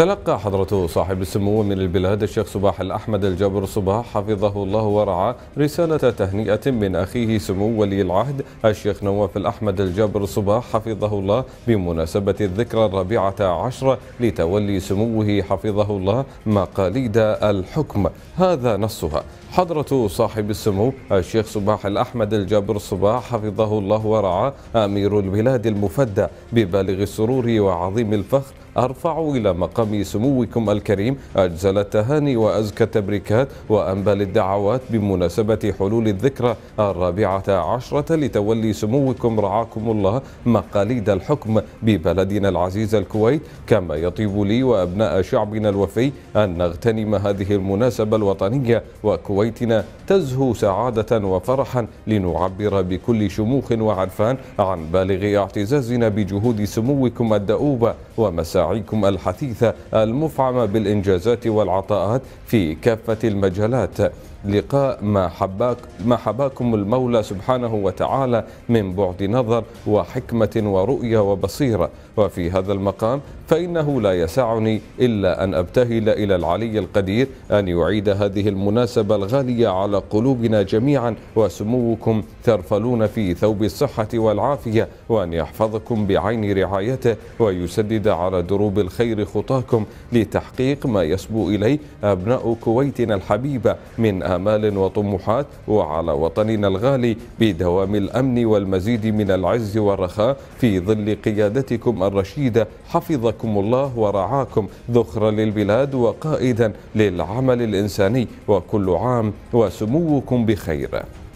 تلقى حضرة صاحب السمو من البلاد الشيخ صباح الأحمد الجابر صباح حفظه الله ورعاه رسالة تهنئة من أخيه سمو ولي العهد الشيخ نواف الأحمد الجابر صباح حفظه الله بمناسبة الذكرى الرابعة عشرة لتولي سموه حفظه الله مقاليد الحكم هذا نصها حضرة صاحب السمو الشيخ صباح الأحمد الجابر صباح حفظه الله ورعاه أمير البلاد المفدى ببالغ السرور وعظيم الفخر أرفع إلى مقام سموكم الكريم أجزل التهاني وأزكى التبريكات وأنبل الدعوات بمناسبة حلول الذكرى الرابعة عشرة لتولي سموكم رعاكم الله مقاليد الحكم ببلدنا العزيز الكويت كما يطيب لي وأبناء شعبنا الوفي أن نغتنم هذه المناسبة الوطنية وكويتنا تزهو سعادة وفرحا لنعبر بكل شموخ وعرفان عن بالغ اعتزازنا بجهود سموكم الدؤوبة ومساعدة نعيكم الحثيثة المفعمة بالإنجازات والعطاءات في كافة المجالات لقاء ما حباك ما حباكم المولى سبحانه وتعالى من بعد نظر وحكمة ورؤية وبصيرة وفي هذا المقام فإنه لا يسعني إلا أن أبتهل إلى العلي القدير أن يعيد هذه المناسبة الغالية على قلوبنا جميعا وسموكم ترفلون في ثوب الصحة والعافية وأن يحفظكم بعين رعايته ويسدد على دروب الخير خطاكم لتحقيق ما يصبو إليه أبناء كويتنا الحبيبة من آمال وطموحات وعلى وطننا الغالي بدوام الأمن والمزيد من العز والرخاء في ظل قيادتكم الرشيدة حفظكم الله ورعاكم ذخرا للبلاد وقائدا للعمل الإنساني وكل عام وسموكم بخير